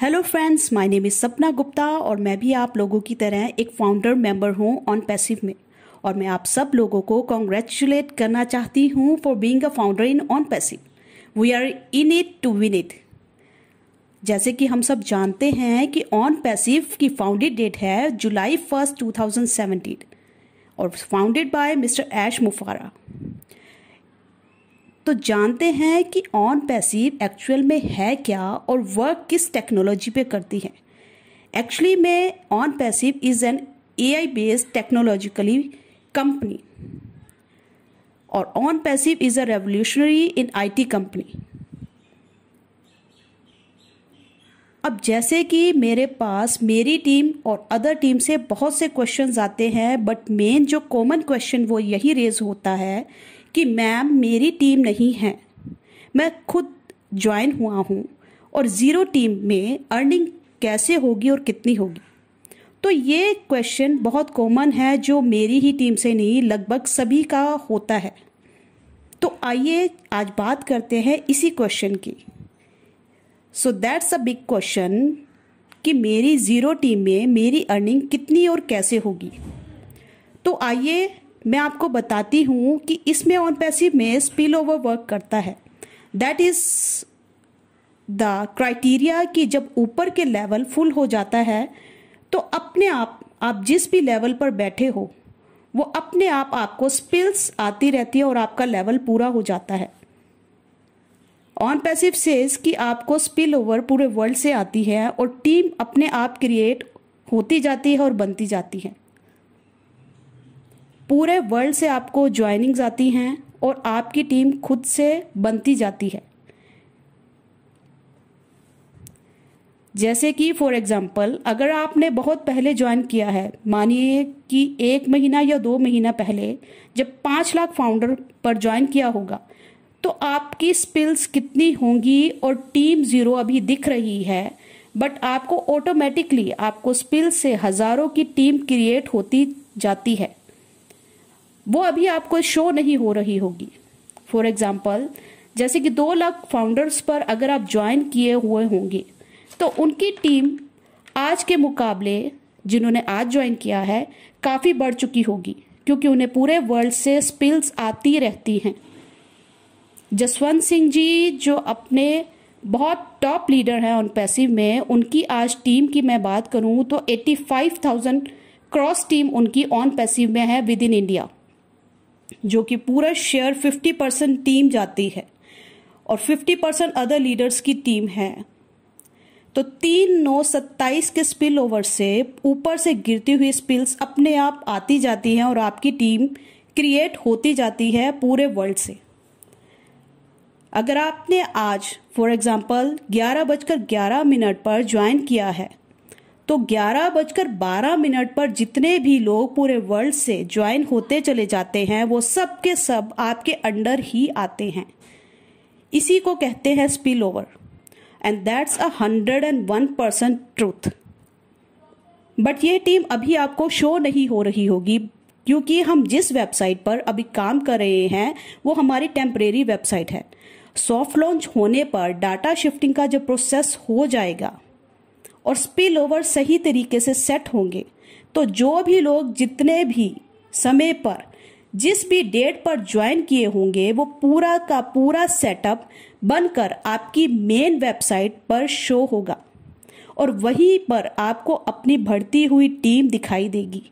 hello friends my name is Sapna Gupta और मैं भी आप लोगों की तरह एक फाउंडर मेंबर हूं ऑन पैसिव में और मैं आप सब लोगों को कॉन्ग्रेचुलेट करना चाहती हूं for being a founder in on passive we are in it to win it जैसे कि हम सब जानते हैं कि ऑन पैसिव की फाउंडेड डेट है जुलाई फर्स्ट टू और founded by mister Ash Mufareh तो जानते हैं कि ऑन पैसिव एक्चुअल में है क्या और वर्क किस टेक्नोलॉजी पे करती है एक्चुअली में on passive is an A I based technologically company और on passive is a revolutionary in I T company अब जैसे कि मेरे पास मेरी टीम और अदर टीम से बहुत से क्वेश्चन आते हैं बट मेन जो कॉमन क्वेश्चन वो यही रेज होता है कि मैम मेरी टीम नहीं है मैं खुद ज्वाइन हुआ हूँ और ज़ीरो टीम में अर्निंग कैसे होगी और कितनी होगी तो ये क्वेश्चन बहुत कॉमन है जो मेरी ही टीम से नहीं लगभग सभी का होता है तो आइए आज बात करते हैं इसी क्वेश्चन की so that's a big question कि मेरी ज़ीरो टीम में मेरी अर्निंग कितनी और कैसे होगी तो आइए मैं आपको बताती हूँ कि इसमें ऑन पैसिव में स्पिल ओवर वर्क करता है दैट इज़ द क्राइटेरिया कि जब ऊपर के लेवल फुल हो जाता है तो अपने आप आप जिस भी लेवल पर बैठे हो वो अपने आप आपको स्पिल्स आती रहती है और आपका लेवल पूरा हो जाता है ऑन पैसिव सेज कि आपको स्पिल ओवर पूरे वर्ल्ड से आती है और टीम अपने आप क्रिएट होती जाती है और बनती जाती है पूरे वर्ल्ड से आपको ज्वाइनिंग्स आती हैं और आपकी टीम खुद से बनती जाती है जैसे कि फॉर एग्जाम्पल अगर आपने बहुत पहले ज्वाइन किया है मानिए कि एक महीना या दो महीना पहले जब पाँच लाख फाउंडर पर ज्वाइन किया होगा तो आपकी स्पिल्स कितनी होंगी और टीम ज़ीरो अभी दिख रही है बट आपको ऑटोमेटिकली आपको स्पिल्स से हज़ारों की टीम क्रिएट होती जाती है वो अभी आपको शो नहीं हो रही होगी फॉर एग्जाम्पल जैसे कि दो लाख फाउंडर्स पर अगर आप ज्वाइन किए हुए होंगे तो उनकी टीम आज के मुकाबले जिन्होंने आज ज्वाइन किया है काफ़ी बढ़ चुकी होगी क्योंकि उन्हें पूरे वर्ल्ड से स्पिल्स आती रहती हैं जसवंत सिंह जी जो अपने बहुत टॉप लीडर हैं ऑन पैसिव में उनकी आज टीम की मैं बात करूं तो 85,000 क्रॉस टीम उनकी ऑन पैसिव में है विद इन इंडिया जो कि पूरा शेयर 50 परसेंट टीम जाती है और 50 परसेंट अदर लीडर्स की टीम है तो तीन नौ सत्ताईस के स्पिल ओवर से ऊपर से गिरती हुई स्पिल्स अपने आप आती जाती हैं और आपकी टीम क्रिएट होती जाती है पूरे वर्ल्ड से अगर आपने आज फॉर एग्जाम्पल ग्यारह बजकर ग्यारह मिनट पर ज्वाइन किया है तो ग्यारह बजकर बारह मिनट पर जितने भी लोग पूरे वर्ल्ड से ज्वाइन होते चले जाते हैं वो सब के सब आपके अंडर ही आते हैं इसी को कहते हैं spill over and that's a hundred and one percent truth but ये टीम अभी आपको शो नहीं हो रही होगी क्योंकि हम जिस वेबसाइट पर अभी काम कर रहे हैं वो हमारी टेम्परेरी वेबसाइट है सॉफ्ट लॉन्च होने पर डाटा शिफ्टिंग का जो प्रोसेस हो जाएगा और स्पिल ओवर सही तरीके से सेट होंगे तो जो भी लोग जितने भी समय पर जिस भी डेट पर ज्वाइन किए होंगे वो पूरा का पूरा सेटअप बनकर आपकी मेन वेबसाइट पर शो होगा और वहीं पर आपको अपनी भर्ती हुई टीम दिखाई देगी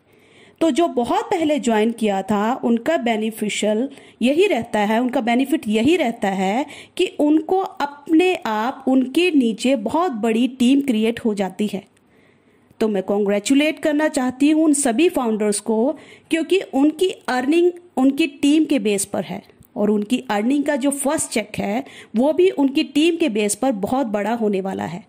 तो जो बहुत पहले ज्वाइन किया था उनका बेनिफिशियल यही रहता है उनका बेनिफिट यही रहता है कि उनको अपने आप उनके नीचे बहुत बड़ी टीम क्रिएट हो जाती है तो मैं कॉन्ग्रेचुलेट करना चाहती हूँ उन सभी फाउंडर्स को क्योंकि उनकी अर्निंग उनकी टीम के बेस पर है और उनकी अर्निंग का जो फर्स्ट चेक है वो भी उनकी टीम के बेस पर बहुत बड़ा होने वाला है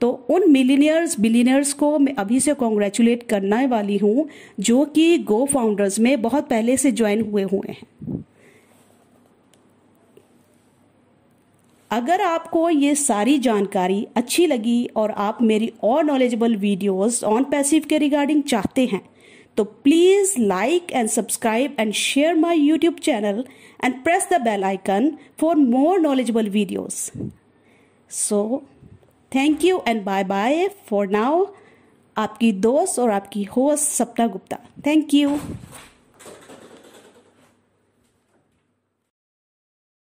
तो उन मिलीनियर्स बिलीनियर्स को मैं अभी से कॉन्ग्रेचुलेट करने वाली हूँ जो कि गो फाउंडर्स में बहुत पहले से ज्वाइन हुए हुए हैं अगर आपको ये सारी जानकारी अच्छी लगी और आप मेरी और नॉलेजेबल वीडियोस ऑन पैसिव के रिगार्डिंग चाहते हैं तो please like and subscribe and share my YouTube channel and press the bell icon for more knowledgeable videos so thank you and bye bye for now आपकी दोस्त और आपकी host सपना Gupta thank you